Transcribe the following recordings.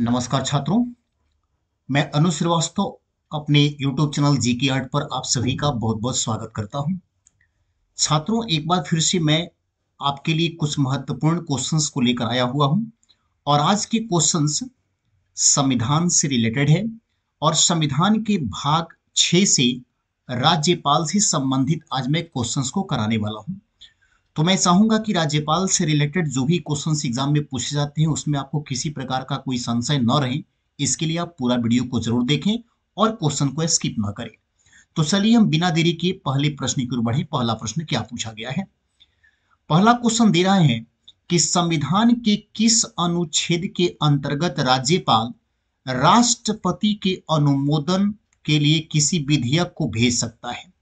नमस्कार छात्रों मैं अनु श्रीवास्तव अपने यूट्यूब चैनल जी के आर्ट पर आप सभी का बहुत बहुत स्वागत करता हूं छात्रों एक बार फिर से मैं आपके लिए कुछ महत्वपूर्ण क्वेश्चंस को लेकर आया हुआ हूं और आज के क्वेश्चंस संविधान से रिलेटेड है और संविधान के भाग छ से राज्यपाल से संबंधित आज मैं क्वेश्चंस को कराने वाला हूँ तो मैं चाहूंगा कि राज्यपाल से रिलेटेड जो भी क्वेश्चन एग्जाम में पूछे जाते हैं उसमें आपको किसी प्रकार का कोई संशय न रहे इसके लिए आप पूरा वीडियो को जरूर देखें और क्वेश्चन को स्किप न करें तो चलिए हम बिना देरी के पहले प्रश्न की ओर बढ़े पहला प्रश्न क्या पूछा गया है पहला क्वेश्चन दे रहा है कि संविधान के किस अनुच्छेद के अंतर्गत राज्यपाल राष्ट्रपति के अनुमोदन के लिए किसी विधेयक को भेज सकता है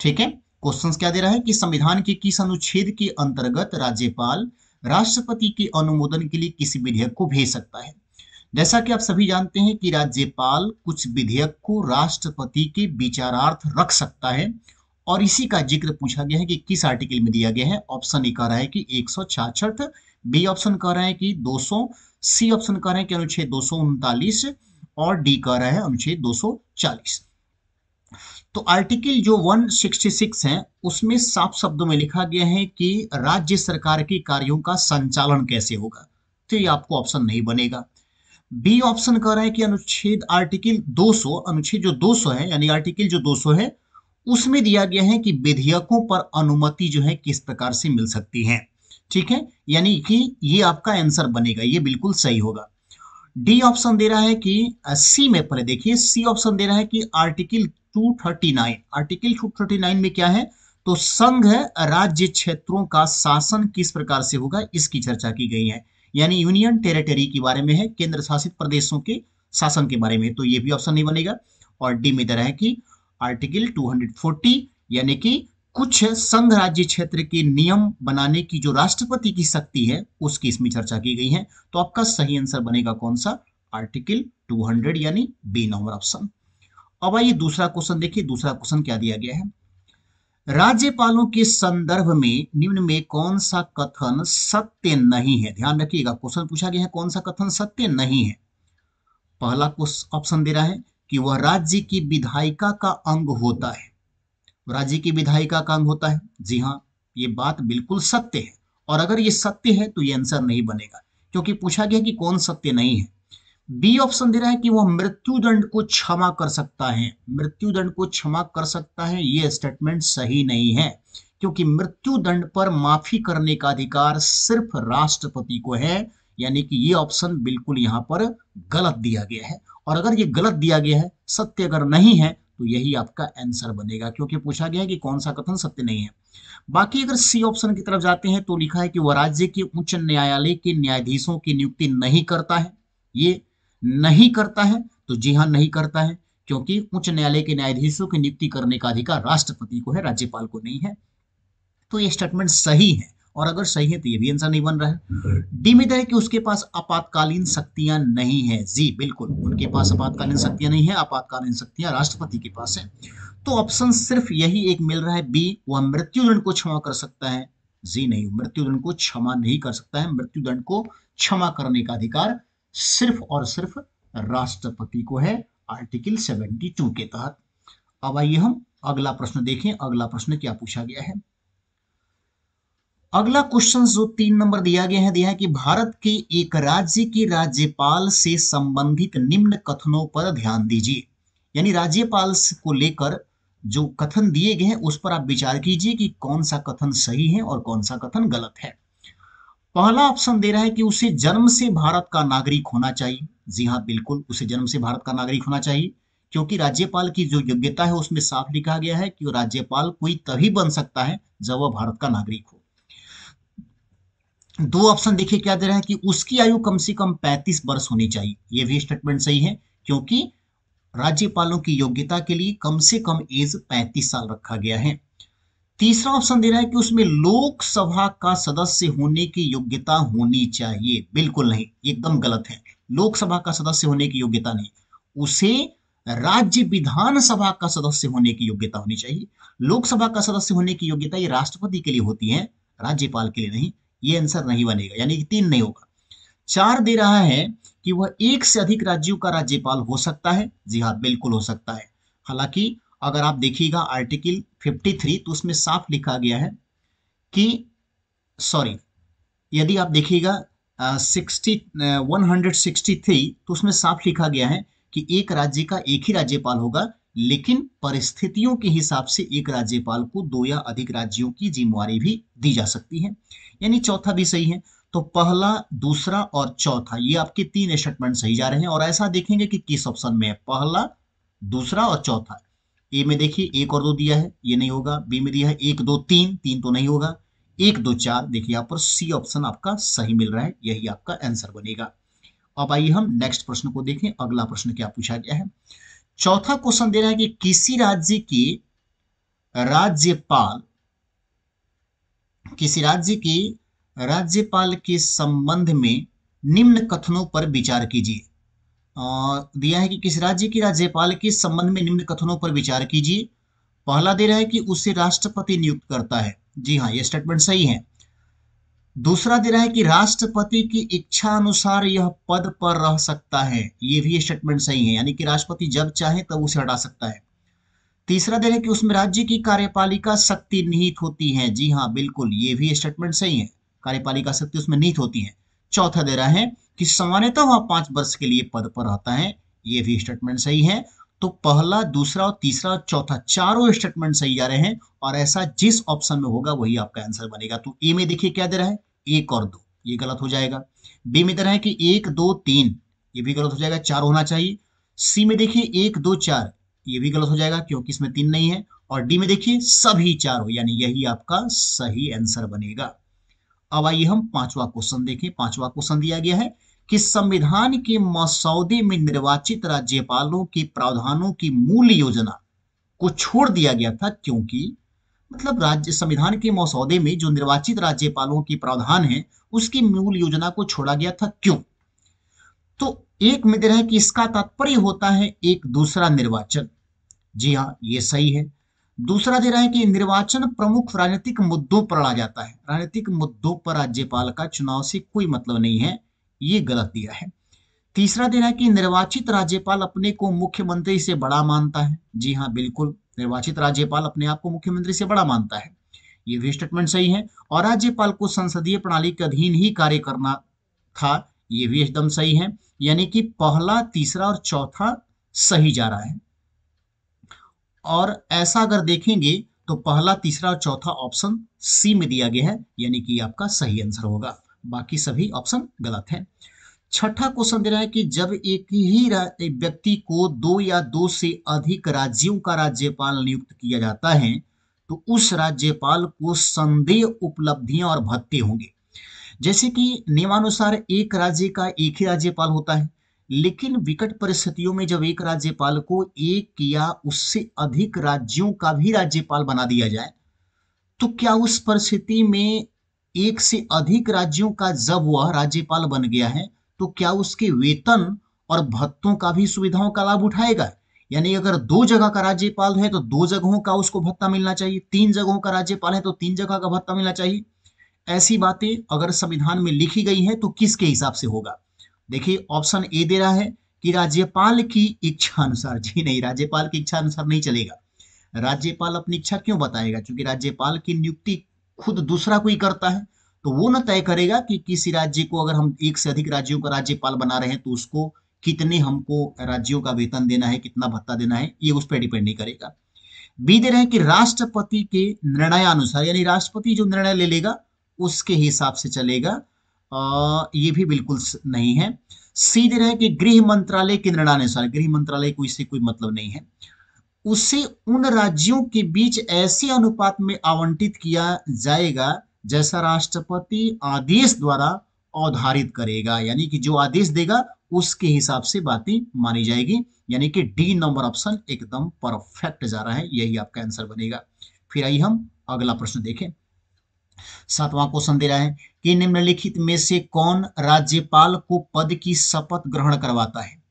ठीक है क्वेश्चन क्या दे रहा है कि संविधान के किस अनुच्छेद के अंतर्गत राज्यपाल राष्ट्रपति के अनुमोदन के लिए किसी विधेयक को भेज सकता है जैसा कि आप सभी जानते हैं कि राज्यपाल कुछ विधेयक को राष्ट्रपति के विचारार्थ रख सकता है और इसी का जिक्र पूछा गया है कि किस आर्टिकल में दिया गया है ऑप्शन ए कह रहा है कि एक बी ऑप्शन कह रहा है कि 200 सी ऑप्शन कह रहा है कि अनुच्छेद दो और डी कह रहा है अनुच्छेद दो तो आर्टिकल जो 166 है उसमें साफ शब्दों में लिखा गया है कि राज्य सरकार के कार्यों का संचालन कैसे होगा तो ये आपको ऑप्शन नहीं बनेगा बी ऑप्शन कह रहा है कि अनुच्छेद आर्टिकल 200 अनुच्छेद जो 200 है यानी आर्टिकल जो 200 है उसमें दिया गया है कि विधेयकों पर अनुमति जो है किस प्रकार से मिल सकती है ठीक है यानी कि ये आपका आंसर बनेगा ये बिल्कुल सही होगा डी ऑप्शन दे रहा है कि सी में पहले देखिए सी ऑप्शन दे रहा है कि आर्टिकल 239 आर्टिकल 239 में क्या है तो संघ राज्य क्षेत्रों का शासन किस प्रकार से होगा इसकी चर्चा की गई है यानी यूनियन टेरिटरी के बारे में है केंद्र शासित प्रदेशों के शासन के बारे में तो ये भी ऑप्शन नहीं बनेगा और डी में दे रहा है कि आर्टिकल 240 यानी कि कुछ संघ राज्य क्षेत्र के नियम बनाने की जो राष्ट्रपति की शक्ति है उसकी इसमें चर्चा की गई है तो आपका सही आंसर बनेगा कौन सा आर्टिकल 200 यानी बी नंबर ऑप्शन अब आइए दूसरा क्वेश्चन देखिए दूसरा क्वेश्चन क्या दिया गया है राज्यपालों के संदर्भ में निम्न में कौन सा कथन सत्य नहीं है ध्यान रखिएगा क्वेश्चन पूछा गया है कौन सा कथन सत्य नहीं है पहला ऑप्शन दे रहा है कि वह राज्य की विधायिका का अंग होता है राज्य की विधायी का काम होता है जी हाँ ये बात बिल्कुल सत्य है और अगर ये सत्य है तो ये आंसर नहीं बनेगा क्योंकि पूछा गया कि कौन सत्य नहीं है बी ऑप्शन दे रहा है कि वह मृत्युदंड को क्षमा कर सकता है मृत्युदंड को क्षमा कर सकता है ये स्टेटमेंट सही नहीं है क्योंकि मृत्युदंड पर माफी करने का अधिकार सिर्फ राष्ट्रपति को है यानी कि ये ऑप्शन बिल्कुल यहां पर गलत दिया गया है और अगर ये गलत दिया गया है सत्य अगर नहीं है तो यही आपका आंसर बनेगा क्योंकि पूछा गया है कि कौन सा कथन सत्य नहीं है बाकी अगर सी ऑप्शन की तरफ जाते हैं तो लिखा है कि वह राज्य के उच्च न्यायालय के न्यायाधीशों की नियुक्ति नहीं करता है ये नहीं करता है तो जी हाँ नहीं करता है क्योंकि उच्च न्यायालय के न्यायाधीशों की नियुक्ति करने का अधिकार राष्ट्रपति को है राज्यपाल को नहीं है तो ये स्टेटमेंट सही है और अगर सही है तो ये भी आंसर नहीं बन रहा है डी में कि उसके पास आपातकालीन शक्तियां नहीं है जी बिल्कुल उनके पास आपातकालीन शक्तियां नहीं है आपातकालीन शक्तियां राष्ट्रपति के पास है तो ऑप्शन सिर्फ यही एक मिल रहा है बी वह मृत्युदंड को क्षमा कर सकता है जी नहीं मृत्युदंड को क्षमा नहीं कर सकता है मृत्युदंड को क्षमा करने का अधिकार सिर्फ और सिर्फ राष्ट्रपति को है आर्टिकल 72 के तहत अब आइए हम अगला प्रश्न देखें अगला प्रश्न क्या पूछा गया है अगला क्वेश्चन जो तीन नंबर दिया गया है दिया है कि भारत के एक राज्य के राज्यपाल से संबंधित निम्न कथनों पर ध्यान दीजिए यानी राज्यपाल को लेकर जो कथन दिए गए हैं उस पर आप विचार कीजिए कि कौन सा कथन सही है और कौन सा कथन गलत है पहला ऑप्शन दे रहा है कि उसे जन्म से भारत का नागरिक होना चाहिए जी हाँ बिल्कुल उसे जन्म से भारत का नागरिक होना चाहिए क्योंकि राज्यपाल की जो योग्यता है उसमें साफ लिखा गया है कि राज्यपाल कोई तभी बन सकता है जब वह भारत का नागरिक हो दो ऑप्शन देखिए क्या दे रहा है कि उसकी आयु कम से कम पैंतीस वर्ष होनी चाहिए ये भी स्टेटमेंट सही है क्योंकि राज्यपालों की योग्यता के लिए कम से कम एज पैंतीस साल रखा गया है तीसरा ऑप्शन दे रहा है कि उसमें लोकसभा का सदस्य होने की योग्यता होनी चाहिए बिल्कुल नहीं एकदम गलत है लोकसभा का सदस्य होने की योग्यता नहीं उसे राज्य विधानसभा का सदस्य होने की योग्यता होनी चाहिए लोकसभा का सदस्य होने की योग्यता ये राष्ट्रपति के लिए होती है राज्यपाल के लिए नहीं ये आंसर नहीं बनेगा यानी कि तीन नहीं होगा चार दे रहा है कि वह एक से अधिक राज्यों का राज्यपाल हो सकता है जी हाँ बिल्कुल हो सकता है हालांकि अगर आप देखिएगा आर्टिकल 53 तो उसमें साफ लिखा गया है कि सॉरी यदि आप देखिएगा sixty one hundred sixty three तो उसमें साफ लिखा गया है कि एक राज्य का एक ही राज्यपाल होगा लेकिन परिस्थितियों के हिसाब से एक राज्यपाल को दो या अधिक राज्यों की जिम्मेवारी भी दी जा सकती है यानी चौथा भी सही है तो पहला दूसरा और चौथा ये आपके तीन स्टेटमेंट सही जा रहे हैं और ऐसा देखेंगे कि किस ऑप्शन में है पहला दूसरा और चौथा ए में देखिए एक और दो दिया है ये नहीं होगा बी में दिया है एक दो तीन तीन तो नहीं होगा एक दो चार देखिए यहां पर सी ऑप्शन आपका सही मिल रहा है यही आपका आंसर बनेगा अब आइए हम नेक्स्ट प्रश्न को देखें अगला प्रश्न क्या पूछा गया है चौथा क्वेश्चन दे रहा है कि किसी राज्य के राज्यपाल किसी राज्य के राज्यपाल के संबंध में निम्न कथनों पर विचार कीजिए दिया है कि किस राज्य की राज्यपाल के संबंध में निम्न कथनों पर विचार कीजिए पहला दे रहा है कि उसे राष्ट्रपति नियुक्त करता है जी हाँ ये स्टेटमेंट सही है दूसरा दे रहा है कि राष्ट्रपति की इच्छा अनुसार यह पद पर रह सकता है ये भी स्टेटमेंट सही है यानी कि राष्ट्रपति जब चाहे तब उसे हटा सकता है तीसरा दे रहा है कि उसमें राज्य की कार्यपालिका शक्ति निहित होती है जी हाँ बिल्कुल ये भी स्टेटमेंट सही है कार्यपालिका शक्ति उसमें निहित होती है चौथा दे रहा है कि सामान्यतः वह पांच वर्ष के लिए पद पर रहता है ये भी स्टेटमेंट सही है तो पहला दूसरा और तीसरा और चौथा चारों स्टेटमेंट सही आ रहे हैं और ऐसा जिस ऑप्शन में होगा वही आपका आंसर बनेगा तो ए में देखिए क्या दे रहा है एक और दो ये गलत हो जाएगा बी में दे रहा है कि एक दो तीन ये भी गलत हो जाएगा चार होना चाहिए सी में देखिए एक दो चार ये भी गलत हो जाएगा क्योंकि इसमें तीन नहीं है और डी में देखिए सभी चार हो यानी यही आपका सही आंसर बनेगा अब आइए हम पांचवा क्वेश्चन देखें पांचवा क्वेश्चन दिया गया है कि संविधान के मसौदे में निर्वाचित राज्यपालों के प्रावधानों की मूल योजना को छोड़ दिया गया था क्योंकि मतलब राज्य संविधान के मसौदे में जो निर्वाचित राज्यपालों के प्रावधान है उसकी मूल योजना को छोड़ा गया था क्यों तो एक मित्र है कि इसका तात्पर्य होता है एक दूसरा निर्वाचन जी हाँ ये सही है दूसरा दे रहा है कि निर्वाचन प्रमुख राजनीतिक मुद्दों पर लड़ा जाता है राजनीतिक मुद्दों पर राज्यपाल का चुनाव से कोई मतलब नहीं है ये गलत दिया है तीसरा दिन है कि निर्वाचित राज्यपाल अपने को मुख्यमंत्री से बड़ा मानता है जी हाँ बिल्कुल निर्वाचित राज्यपाल अपने आप को मुख्यमंत्री से बड़ा मानता है ये भी स्टेटमेंट सही है और राज्यपाल को संसदीय प्रणाली के अधीन ही कार्य करना था ये भी एकदम सही है यानी कि पहला तीसरा और चौथा सही जा रहा है और ऐसा अगर देखेंगे तो पहला तीसरा और चौथा ऑप्शन सी में दिया गया है यानी कि आपका सही आंसर होगा बाकी सभी ऑप्शन गलत है छठा क्वेश्चन दे रहा है कि जब एक ही व्यक्ति को दो या दो से अधिक राज्यों का राज्यपाल नियुक्त किया जाता है तो उस राज्यपाल को संदेह उपलब्धियां और भत्ते होंगे जैसे कि नियमानुसार एक राज्य का एक ही राज्यपाल होता है लेकिन विकट परिस्थितियों में जब एक राज्यपाल को एक या उससे अधिक राज्यों का भी राज्यपाल बना दिया जाए तो क्या उस परिस्थिति में एक से अधिक राज्यों का जब वह राज्यपाल बन गया है तो क्या उसके वेतन और भत्तों का भी सुविधाओं का लाभ उठाएगा यानी अगर दो जगह का राज्यपाल है तो दो जगहों का उसको भत्ता मिलना चाहिए तीन जगहों का राज्यपाल है तो तीन जगह का भत्ता मिलना चाहिए ऐसी बातें अगर संविधान में लिखी गई है तो किसके हिसाब से होगा देखिए ऑप्शन ए दे रहा है कि राज्यपाल की इच्छा अनुसार जी नहीं राज्यपाल की इच्छा अनुसार नहीं चलेगा राज्यपाल अपनी इच्छा क्यों बताएगा क्योंकि राज्यपाल की नियुक्ति खुद दूसरा कोई करता है तो वो ना तय करेगा कि किसी राज्य को अगर हम एक से अधिक राज्यों का राज्यपाल बना रहे हैं तो उसको कितने हमको राज्यों का वेतन देना है कितना भत्ता देना है ये उस पर डिपेंड नहीं करेगा बी दे रहे हैं कि राष्ट्रपति के अनुसार यानी राष्ट्रपति जो निर्णय ले लेगा उसके हिसाब से चलेगा आ, ये भी बिल्कुल नहीं है सी दे रहे हैं कि गृह मंत्रालय के अनुसार गृह मंत्रालय को इससे कोई मतलब नहीं है उसे उन राज्यों के बीच ऐसे अनुपात में आवंटित किया जाएगा जैसा राष्ट्रपति आदेश द्वारा आधारित करेगा यानी कि जो आदेश देगा उसके हिसाब से बातें मानी जाएगी यानी कि डी नंबर ऑप्शन एकदम परफेक्ट जा रहा है यही आपका आंसर बनेगा फिर आइए हम अगला प्रश्न देखें सातवां क्वेश्चन दे रहा है कि निम्नलिखित में से कौन राज्यपाल को पद की शपथ ग्रहण करवाता है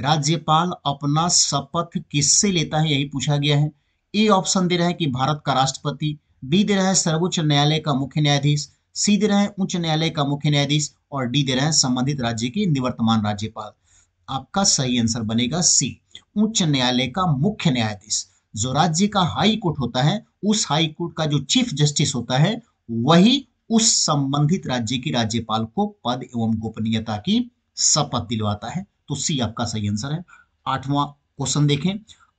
राज्यपाल अपना शपथ किससे लेता है यही पूछा गया है ए ऑप्शन दे रहा है कि भारत का राष्ट्रपति बी दे रहा है सर्वोच्च न्यायालय का मुख्य न्यायाधीश सी दे रहे हैं उच्च न्यायालय का मुख्य न्यायाधीश और डी दे रहे हैं संबंधित राज्य के निवर्तमान राज्यपाल आपका सही आंसर बनेगा सी उच्च न्यायालय का मुख्य न्यायाधीश जो राज्य का हाई कोर्ट होता है उस हाई कोर्ट का जो चीफ जस्टिस होता है वही उस संबंधित राज्य की राज्यपाल को पद एवं गोपनीयता की शपथ दिलवाता है तो सी आपका सही आंसर है आठवां क्वेश्चन देखें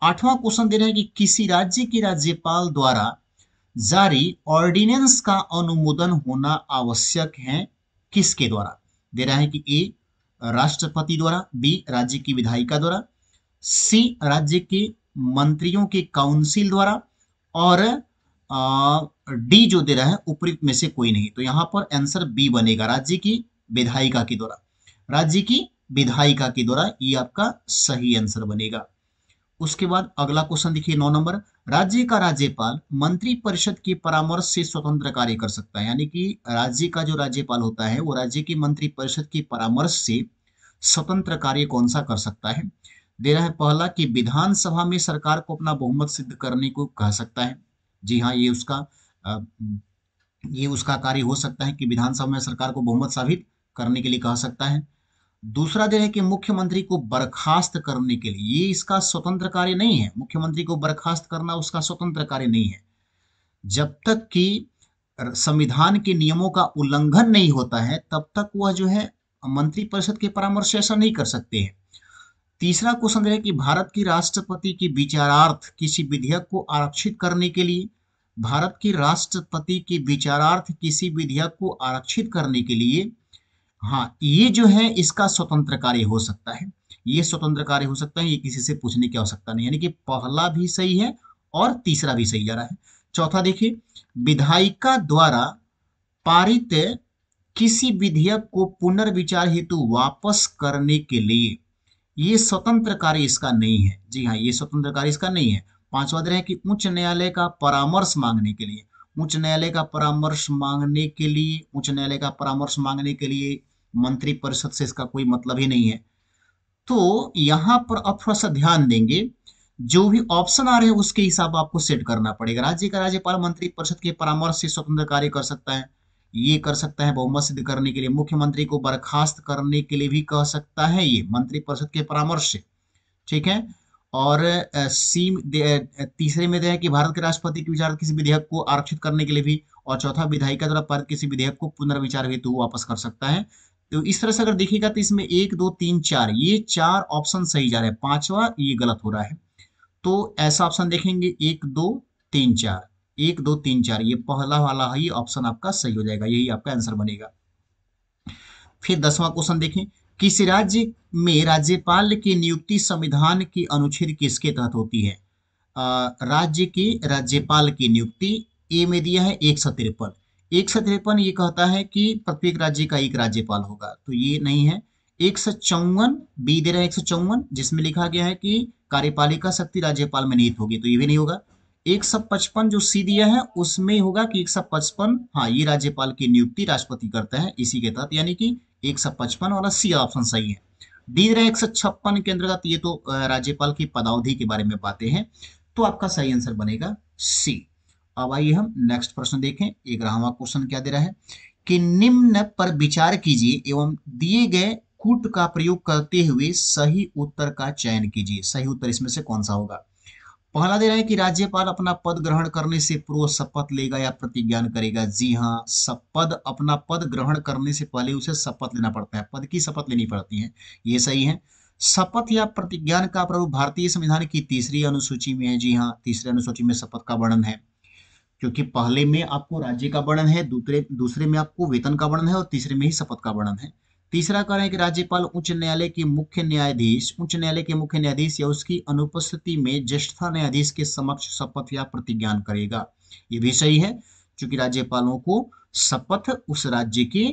आठवां क्वेश्चन दे रहे हैं कि किसी राज्य के राज्यपाल द्वारा जारी ऑर्डिनेंस का अनुमोदन होना आवश्यक है किसके द्वारा दे रहा है कि ए राष्ट्रपति द्वारा बी राज्य की विधायिका द्वारा सी राज्य के मंत्रियों के काउंसिल द्वारा और डी जो दे रहा है उपयुक्त में से कोई नहीं तो यहां पर आंसर बी बनेगा राज्य की विधायिका के द्वारा राज्य की विधायिका के द्वारा ये आपका सही आंसर बनेगा उसके बाद अगला क्वेश्चन देखिए नौ नंबर राज्य का राज्यपाल मंत्री परिषद के परामर्श से स्वतंत्र कार्य कर सकता है यानी कि राज्य का जो राज्यपाल होता है वो राज्य के मंत्री परिषद के परामर्श से स्वतंत्र कार्य कौन सा कर सकता है दे रहा है पहला कि विधानसभा में सरकार को अपना बहुमत सिद्ध करने को कह सकता है जी हाँ ये उसका ये उसका कार्य हो सकता है कि विधानसभा में सरकार को बहुमत साबित करने के लिए कह सकता है दूसरा जो है कि मुख्यमंत्री को बर्खास्त करने के लिए ये इसका स्वतंत्र कार्य नहीं है मुख्यमंत्री को बर्खास्त करना उसका स्वतंत्र कार्य नहीं है जब तक कि संविधान के नियमों का उल्लंघन नहीं होता है तब तक वह जो है मंत्रिपरिषद के परामर्श ऐसा नहीं कर सकते हैं तीसरा क्वेश्चन है कि भारत की राष्ट्रपति की विचारार्थ किसी विधेयक को आरक्षित करने के लिए भारत की राष्ट्रपति की विचारार्थ किसी विधेयक को आरक्षित करने के लिए हाँ ये जो है इसका स्वतंत्र कार्य हो सकता है ये स्वतंत्र कार्य हो सकता है ये किसी से पूछने की आवश्यकता नहीं यानी कि पहला भी सही है और तीसरा भी सही जा रहा है चौथा देखिए विधायिका द्वारा पारित किसी विधेयक को पुनर्विचार हेतु वापस करने के लिए ये स्वतंत्र कार्य इसका नहीं है जी हाँ ये स्वतंत्र कार्य इसका नहीं है पांचवा दे रहे हैं कि उच्च न्यायालय का परामर्श मांगने के लिए उच्च न्यायालय का परामर्श मांगने के लिए उच्च न्यायालय का परामर्श मांगने के लिए मंत्रिपरिषद से इसका कोई मतलब ही नहीं है तो यहां पर आप थोड़ा सा ध्यान देंगे जो भी ऑप्शन आ रहे हैं उसके हिसाब आपको सेट करना पड़ेगा राज्य का राज्यपाल मंत्री परिषद के परामर्श से स्वतंत्र कार्य कर सकता है ये कर सकता है बहुमत सिद्ध करने के लिए मुख्यमंत्री को बर्खास्त करने के लिए भी कह सकता है ये मंत्री परिषद के परामर्श से ठीक है और सीम तीसरे में है कि भारत के राष्ट्रपति के विचार किसी विधेयक को आरक्षित करने के लिए भी और चौथा विधायिका द्वारा पारित किसी विधेयक को पुनर्विचार हेतु वापस कर सकता है तो इस तरह से अगर देखिएगा तो इसमें एक दो तीन चार ये चार ऑप्शन सही जा रहे हैं पांचवा ये गलत हो रहा है तो ऐसा ऑप्शन देखेंगे एक दो तीन चार एक दो तीन चार ये पहला वाला ही ऑप्शन आपका सही हो जाएगा यही आपका आंसर बनेगा फिर दसवां क्वेश्चन देखें किस राज्य में राज्यपाल की नियुक्ति संविधान के अनुच्छेद किसके तहत होती है राज्य के राज्यपाल की नियुक्ति ए में दिया है एक सौ तिरपन एक सौ तिरपन ये कहता है कि प्रत्येक राज्य का एक राज्यपाल होगा तो ये नहीं है एक सौ चौवन बी दे रहा है एक सौ चौवन जिसमें लिखा गया है कि कार्यपालिका शक्ति राज्यपाल में निहित होगी तो ये भी नहीं होगा एक सौ पचपन जो सी दिया है उसमें होगा कि एक सौ पचपन हाँ ये राज्यपाल की नियुक्ति राष्ट्रपति करता है इसी के तहत यानी कि एक सौ पचपन वाला सी ऑप्शन सही है डी दे रहा है एक सौ छप्पन के अंतर्गत ये तो राज्यपाल की पदावधि के बारे में बातें हैं तो आपका सही आंसर बनेगा सी अब आइए हम नेक्स्ट प्रश्न देखें एक रहा क्वेश्चन क्या दे रहा है कि निम्न पर विचार कीजिए एवं दिए गए कूट का प्रयोग करते हुए सही उत्तर का चयन कीजिए सही उत्तर इसमें से कौन सा होगा पहला दे रहा है कि राज्यपाल अपना पद ग्रहण करने से पूर्व शपथ लेगा या प्रतिज्ञान करेगा जी हाँ पद अपना पद ग्रहण करने से पहले उसे शपथ लेना पड़ता है पद की शपथ लेनी पड़ती है ये सही है शपथ या प्रतिज्ञान का प्रारूप भारतीय संविधान की तीसरी अनुसूची में है जी हाँ तीसरी अनुसूची में शपथ का वर्णन है क्योंकि पहले में आपको राज्य का वर्णन है दूसरे दूसरे में आपको वेतन का वर्णन है और तीसरे में ही शपथ का वर्णन है तीसरा कह रहे हैं कि राज्यपाल उच्च न्यायालय के मुख्य न्यायाधीश उच्च न्यायालय के मुख्य न्यायाधीश या उसकी अनुपस्थिति में ज्येष्ठा न्यायाधीश के समक्ष शपथ या प्रतिज्ञान करेगा ये भी सही है क्योंकि राज्यपालों को शपथ उस राज्य के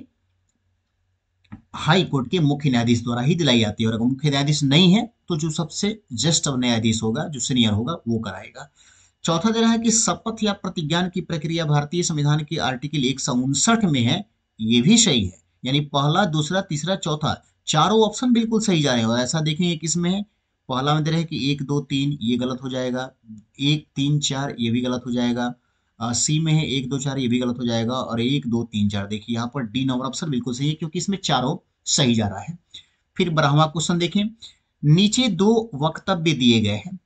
हाई कोर्ट के मुख्य न्यायाधीश द्वारा ही दिलाई जाती है और अगर मुख्य न्यायाधीश नहीं है तो जो सबसे ज्येष्ठ न्यायाधीश होगा जो सीनियर होगा वो कराएगा चौथा दे रहा है कि शपथ या प्रतिज्ञान की प्रक्रिया भारतीय संविधान के आर्टिकल एक में है ये भी सही है यानी पहला दूसरा तीसरा चौथा चारों ऑप्शन बिल्कुल सही जा रहे हैं और ऐसा देखेंगे किसमें है पहला में दे रहे हैं कि एक दो तीन ये गलत हो जाएगा एक तीन चार ये भी गलत हो जाएगा आ, सी में है एक दो चार ये भी गलत हो जाएगा और एक दो तीन चार देखिए यहाँ पर डी नंबर ऑप्शन बिल्कुल सही है क्योंकि इसमें चारों सही जा रहा है फिर बारहवा क्वेश्चन देखें नीचे दो वक्तव्य दिए गए हैं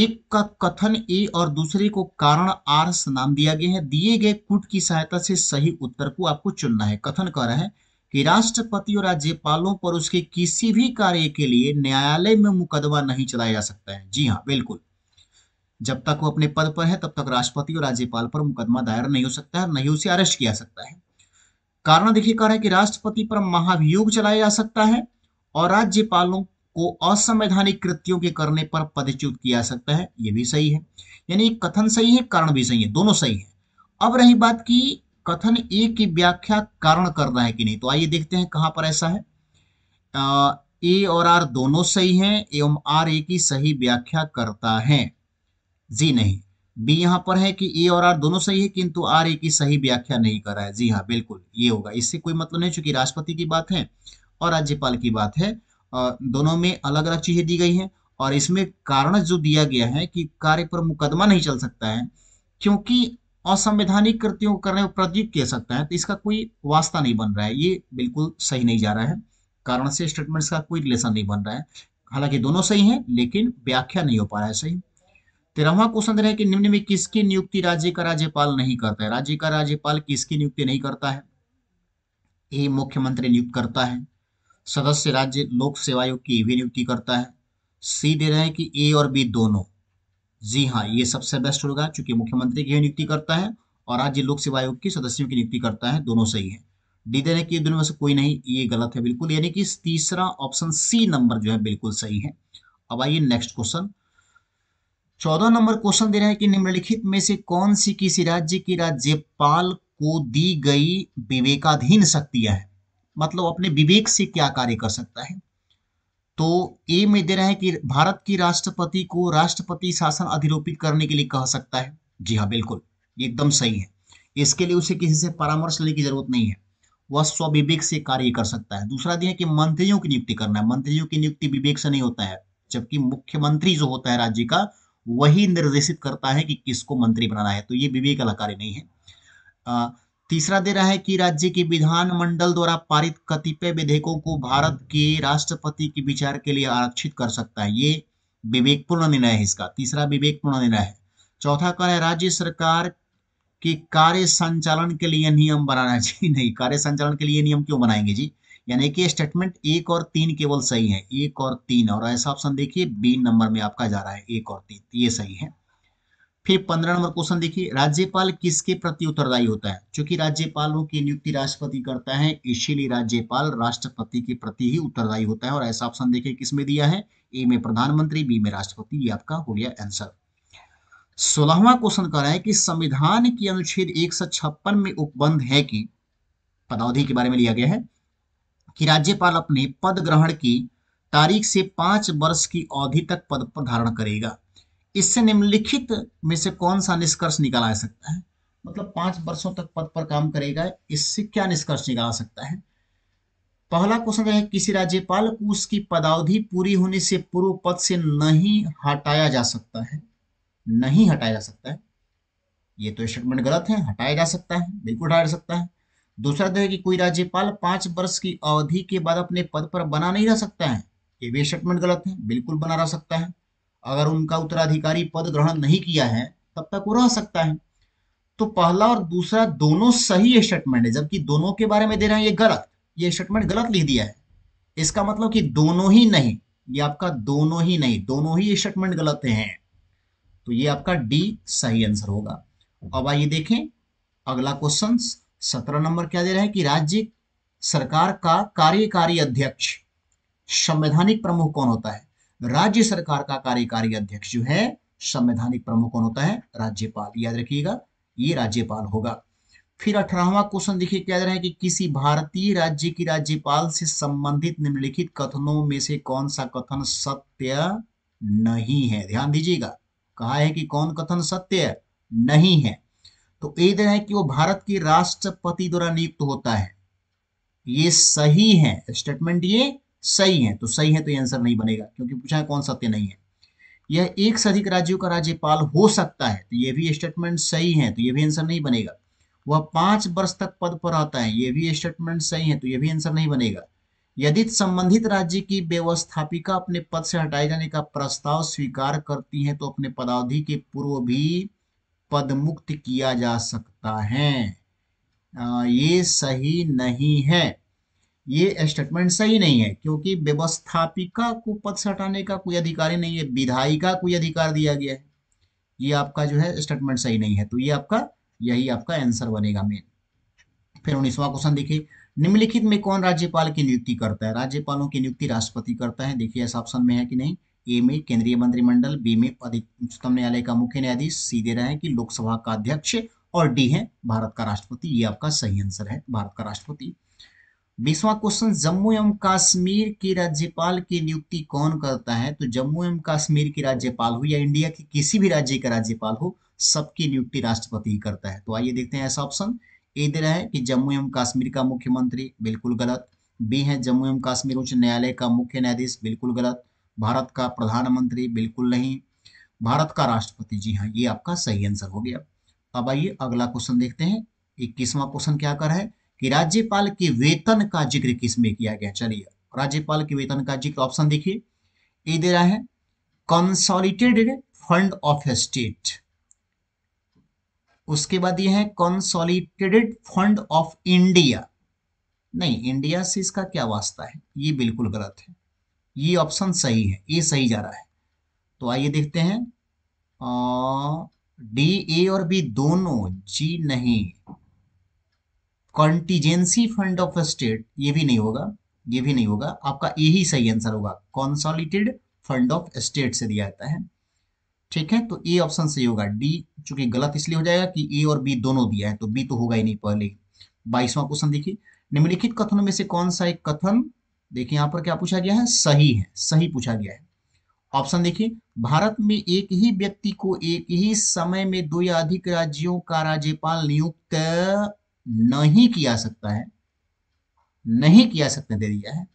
एक का कथन ए और दूसरे को कारण आर नाम दिया गया है दिए गए कुट की सहायता से सही उत्तर को आपको चुनना है कथन कह रहा है कि राष्ट्रपति और राज्यपालों पर उसके किसी भी कार्य के लिए न्यायालय में मुकदमा नहीं चलाया जा सकता है जी हाँ बिल्कुल जब तक वो अपने पद पर है तब तक राष्ट्रपति और राज्यपाल पर मुकदमा दायर नहीं हो सकता है नहीं उसे अरेस्ट किया जा सकता है कारण देखिए कह रहा है कि राष्ट्रपति पर महाभियोग चलाया जा सकता है और राज्यपालों को असंवैधानिक कृत्यों के करने पर पदच्युत किया सकता है यह भी सही है यानी कथन सही है कारण भी सही है दोनों सही है अब रही बात की कथन ए की व्याख्या कारण रहा है कि नहीं तो आइए देखते हैं कहां पर ऐसा है आ, ए और आर दोनों सही हैं एवं आर ए की सही व्याख्या करता है जी नहीं बी यहां पर है कि ए और आर दोनों सही है किंतु आर ए की सही व्याख्या नहीं कर रहा है जी हाँ बिल्कुल ये होगा इससे कोई मतलब नहीं चूंकि राष्ट्रपति की बात है और राज्यपाल की बात है दोनों में अलग अलग चीजें दी गई हैं और इसमें कारण जो दिया गया है कि कार्य पर मुकदमा नहीं चल सकता है क्योंकि असंवैधानिक कृत्यों को करने पर प्रदीप कह सकता है तो इसका कोई वास्ता नहीं बन रहा है ये बिल्कुल सही नहीं जा रहा है कारण से स्टेटमेंट्स का कोई रिलेशन नहीं बन रहा है हालांकि दोनों सही हैं लेकिन व्याख्या नहीं हो पा रहा है सही तेरहवा क्वेश्चन है कि निम्न में किसकी नियुक्ति राज्य का राज्यपाल नहीं करता है राज्य का राज्यपाल किसकी नियुक्ति नहीं करता है ए मुख्यमंत्री नियुक्त करता है सदस्य राज्य लोक सेवा आयोग की भी नियुक्ति करता है सी दे रहे हैं कि ए और बी दोनों जी हाँ ये सबसे बेस्ट होगा चूंकि मुख्यमंत्री की नियुक्ति करता है और राज्य लोक सेवा आयोग की सदस्यों की नियुक्ति करता है दोनों सही है डी दे रहे कि दोनों में से कोई नहीं ये गलत है बिल्कुल यानी कि तीसरा ऑप्शन सी नंबर जो है बिल्कुल सही है अब आइए नेक्स्ट क्वेश्चन चौदह नंबर क्वेश्चन दे रहे हैं कि निम्नलिखित में से कौन सी किसी राज्य की राज्यपाल को दी गई विवेकाधीन शक्तियां हैं मतलब अपने विवेक से क्या कार्य कर सकता है तो ए में दे रहे हैं कि भारत की राष्ट्रपति को राष्ट्रपति शासन अधिरोपित करने के लिए कह सकता है जी हाँ बिल्कुल ये एकदम सही है इसके लिए उसे किसी से परामर्श लेने की जरूरत नहीं है वह स्वविवेक से कार्य कर सकता है दूसरा दिया है कि मंत्रियों की नियुक्ति करना है मंत्रियों की नियुक्ति विवेक से नहीं होता है जबकि मुख्यमंत्री जो होता है राज्य का वही निर्देशित करता है कि किसको मंत्री बनाना है तो ये विवेक वाला कार्य नहीं है तीसरा दे रहा है कि राज्य के विधानमंडल द्वारा पारित कतिपय विधेयकों को भारत के राष्ट्रपति के विचार के लिए आरक्षित कर सकता है ये विवेकपूर्ण निर्णय है इसका तीसरा विवेकपूर्ण निर्णय है चौथा कह रहा है राज्य सरकार के कार्य संचालन के लिए नियम बनाना चाहिए नहीं कार्य संचालन के लिए नियम क्यों बनाएंगे जी यानी कि स्टेटमेंट एक और तीन केवल सही है एक और तीन और ऐसा ऑप्शन देखिए बी नंबर में आपका जा रहा है एक और तीन ये सही है फिर पंद्रह नंबर क्वेश्चन देखिए राज्यपाल किसके प्रति उत्तरदायी होता है क्योंकि राज्यपालों की नियुक्ति राष्ट्रपति करता है इसीलिए राज्यपाल राष्ट्रपति के प्रति ही उत्तरदायी होता है और ऐसा ऑप्शन देखिए किसमें दिया है ए में प्रधानमंत्री बी में राष्ट्रपति ये आपका हो गया आंसर सोलहवा क्वेश्चन कह रहा है कि संविधान की अनुच्छेद एक में उपबंध है कि पदावधि के बारे में लिया गया है कि राज्यपाल अपने पद ग्रहण की तारीख से पांच वर्ष की अवधि तक पद पर धारण करेगा इससे निम्नलिखित में से कौन सा निष्कर्ष निकाला सकता है मतलब पांच वर्षों तक पद पर काम करेगा इससे क्या निष्कर्ष निकाला सकता है पहला क्वेश्चन है किसी राज्यपाल को उसकी पदावधि पूरी होने से पूर्व पद से नहीं हटाया जा सकता है नहीं हटाया जा सकता है ये तो स्टेटमेंट गलत है हटाया जा सकता है बिल्कुल हटाया जा सकता है दूसरा तो है कि कोई राज्यपाल पांच वर्ष की अवधि के बाद अपने पद पर बना नहीं रह सकता है ये भी स्टेटमेंट गलत है बिल्कुल बना रह सकता है अगर उनका उत्तराधिकारी पद ग्रहण नहीं किया है तब तक वो रह सकता है तो पहला और दूसरा दोनों सही स्टेटमेंट है जबकि दोनों के बारे में दे रहे हैं ये गलत ये स्टेटमेंट गलत लिख दिया है इसका मतलब कि दोनों ही नहीं ये आपका दोनों ही नहीं दोनों ही स्टेटमेंट गलत हैं तो ये आपका डी सही आंसर होगा अब आइए देखें अगला क्वेश्चन सत्रह नंबर क्या दे रहा है कि राज्य सरकार का कार्यकारी अध्यक्ष संवैधानिक प्रमुख कौन होता है राज्य सरकार का कार्यकारी अध्यक्ष जो है संवैधानिक प्रमुख कौन होता है राज्यपाल याद रखिएगा ये राज्यपाल होगा फिर अठारहवा क्वेश्चन देखिए कह रहा है कि किसी भारतीय राज्य की राज्यपाल से संबंधित निम्नलिखित कथनों में से कौन सा कथन सत्य नहीं है ध्यान दीजिएगा कहा है कि कौन कथन सत्य नहीं है तो इधर है कि वो भारत के राष्ट्रपति द्वारा नियुक्त होता है ये सही है स्टेटमेंट ये सही है तो सही है तो आंसर नहीं बनेगा क्योंकि पूछा है कौन सत्य नहीं है यह एक से अधिक राज्यों का राज्यपाल हो सकता है तो यह भी स्टेटमेंट सही है तो यह भी आंसर नहीं बनेगा वह पांच वर्ष तक पद पर रहता है यह भी स्टेटमेंट सही है तो यह भी आंसर नहीं बनेगा यदि संबंधित राज्य की व्यवस्थापिका अपने पद से हटाए जाने का प्रस्ताव स्वीकार करती है तो अपने पदावधि के पूर्व भी पदमुक्त किया जा सकता है आ, ये सही नहीं है ये स्टेटमेंट सही नहीं है क्योंकि व्यवस्थापिका को पद से हटाने का कोई अधिकार ही नहीं है विधायिका को अधिकार दिया गया है ये आपका जो है स्टेटमेंट सही नहीं है तो ये आपका यही आपका आंसर बनेगा मेन फिर उन्नीसवा क्वेश्चन देखिए निम्नलिखित में कौन राज्यपाल की नियुक्ति करता है राज्यपालों की नियुक्ति राष्ट्रपति करता है देखिए ऐसा ऑप्शन में है कि नहीं ए में केंद्रीय मंत्रिमंडल बी में उच्चतम न्यायालय का मुख्य न्यायाधीश सी दे रहे हैं कि लोकसभा का अध्यक्ष और डी है भारत का राष्ट्रपति ये आपका सही आंसर है भारत का राष्ट्रपति बीसवा क्वेश्चन जम्मू एवं कश्मीर के राज्यपाल की नियुक्ति कौन करता है तो जम्मू एवं कश्मीर के राज्यपाल हो या इंडिया के किसी भी राज्य का राज्यपाल हो सबकी नियुक्ति राष्ट्रपति ही करता है तो आइए देखते हैं ऐसा ऑप्शन ए दे रहा है कि जम्मू एवं कश्मीर का मुख्यमंत्री बिल्कुल गलत बी है जम्मू एवं कश्मीर उच्च न्यायालय का मुख्य न्यायाधीश बिल्कुल गलत भारत का प्रधानमंत्री बिल्कुल नहीं भारत का राष्ट्रपति जी हाँ ये आपका सही आंसर हो गया अब आइए अगला क्वेश्चन देखते हैं इक्कीसवां क्वेश्चन क्या कर है कि राज्यपाल के वेतन का जिक्र किसमें किया गया चलिए राज्यपाल के वेतन का जिक्र ऑप्शन देखिए ए दे रहा है कंसोलिडेटेड फंड ऑफ स्टेट उसके बाद यह है कंसोलिडेटेड फंड ऑफ इंडिया नहीं इंडिया से इसका क्या वास्ता है ये बिल्कुल गलत है ये ऑप्शन सही है ये सही जा रहा है तो आइए देखते हैं डी ए और बी दोनों जी नहीं कॉन्टीजेंसी फंड ऑफ स्टेट ये भी नहीं होगा ये भी नहीं होगा आपका यही सही आंसर होगा कॉन्सोलिटेड फंड ऑफ स्टेट से दिया जाता है ठीक है तो ए ऑप्शन सही होगा डी चूंकि गलत इसलिए हो जाएगा कि ए और बी दोनों दिया है तो बी तो होगा ही नहीं पहले बाईसवां क्वेश्चन देखिए निम्नलिखित कथनों में से कौन सा एक कथन देखिए यहां पर क्या पूछा गया है सही है सही पूछा गया है ऑप्शन देखिए भारत में एक ही व्यक्ति को एक ही समय में दो या अधिक राज्यों का राज्यपाल नियुक्त नहीं किया सकता है नहीं किया सकते दे दिया है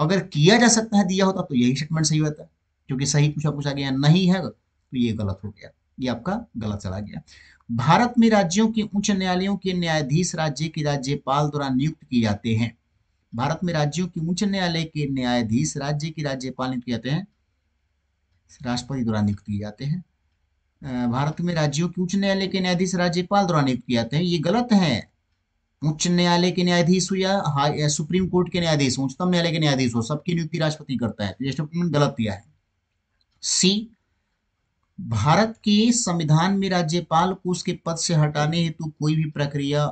अगर किया जा सकता है दिया होता तो यही स्टेटमेंट सही होता क्योंकि सही पूछा पूछा गया नहीं है तो ये गलत हो गया ये आपका गलत चला गया भारत में राज्यों के उच्च न्यायालयों के न्यायाधीश राज्य के राज्यपाल द्वारा नियुक्त किए जाते हैं भारत में राज्यों के उच्च न्यायालय के न्यायाधीश राज्य के राज्यपाल नियुक्त किए जाते हैं राष्ट्रपति द्वारा नियुक्त किए जाते हैं भारत में राज्यों के उच्च न्यायालय के न्यायाधीश राज्यपाल द्वारा नियुक्त किए जाते हैं ये गलत है उच्च न्यायालय के न्यायाधीश हो या हाई सुप्रीम कोर्ट के न्यायाधीश हो उच्चतम न्यायालय के न्यायाधीश हो सबकी नियुक्ति राष्ट्रपति करता है तो स्टेटमेंट गलत दिया है सी भारत के संविधान में राज्यपाल को उसके पद से हटाने हेतु कोई भी प्रक्रिया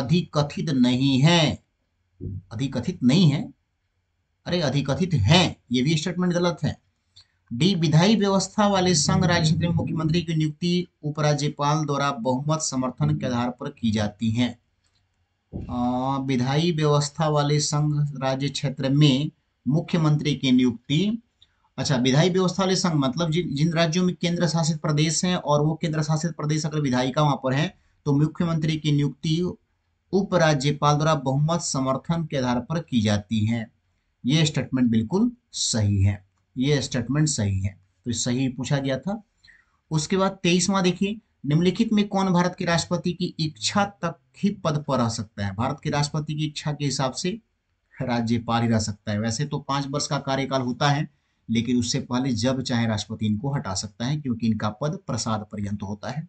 अधिकथित नहीं है अधिकथित नहीं है अरे अधिकथित है ये भी स्टेटमेंट गलत है डी विधायी व्यवस्था वाले संघ राज्य क्षेत्र में मुख्यमंत्री की नियुक्ति उपराज्यपाल द्वारा बहुमत समर्थन के आधार पर की जाती है विधायी व्यवस्था वाले संघ राज्य क्षेत्र में मुख्यमंत्री की नियुक्ति अच्छा विधायी व्यवस्था वाले संघ मतलब जिन जिन राज्यों में केंद्र शासित प्रदेश हैं और वो केंद्र शासित प्रदेश अगर विधायिका वहां पर है तो मुख्यमंत्री की नियुक्ति उपराज्यपाल द्वारा बहुमत समर्थन के आधार पर की जाती है ये स्टेटमेंट बिल्कुल सही है ये स्टेटमेंट सही है तो सही पूछा गया था उसके बाद तेईसवा देखिए निम्नलिखित में कौन भारत के राष्ट्रपति की इच्छा तक ही पद पर रह सकता है भारत के राष्ट्रपति की इच्छा के हिसाब से राज्यपाल ही रह सकता है वैसे तो पांच वर्ष का कार्यकाल होता है लेकिन उससे पहले जब चाहे राष्ट्रपति इनको हटा सकता है क्योंकि इनका पद प्रसाद पर्यंत होता है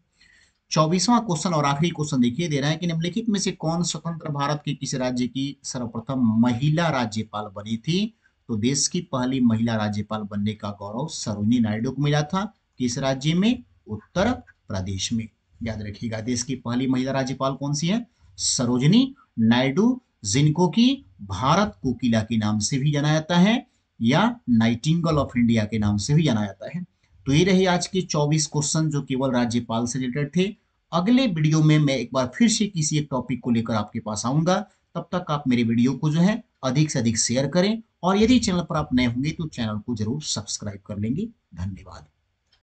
चौबीसवां क्वेश्चन और आखिरी क्वेश्चन देखिए दे रहा है कि निम्नलिखित में से कौन स्वतंत्र भारत के किस राज्य की सर्वप्रथम महिला राज्यपाल बनी थी तो देश की पहली महिला राज्यपाल बनने का गौरव सरोनी नायडू को मिला था किस राज्य में उत्तर प्रदेश में याद रखिएगा देश की पहली महिला राज्यपाल कौन सी है सरोजनी नायडू जिनको की भारत कोकिला के नाम से भी जाना जाता है या नाइटिंगल ऑफ इंडिया के नाम से भी जाना जाता है तो ये रहे आज के 24 क्वेश्चन जो केवल राज्यपाल से रिलेटेड थे अगले वीडियो में मैं एक बार फिर से किसी एक टॉपिक को लेकर आपके पास आऊंगा तब तक आप मेरे वीडियो को जो है अधिक से अधिक शेयर करें और यदि चैनल पर आप नए होंगे तो चैनल को जरूर सब्सक्राइब कर लेंगे धन्यवाद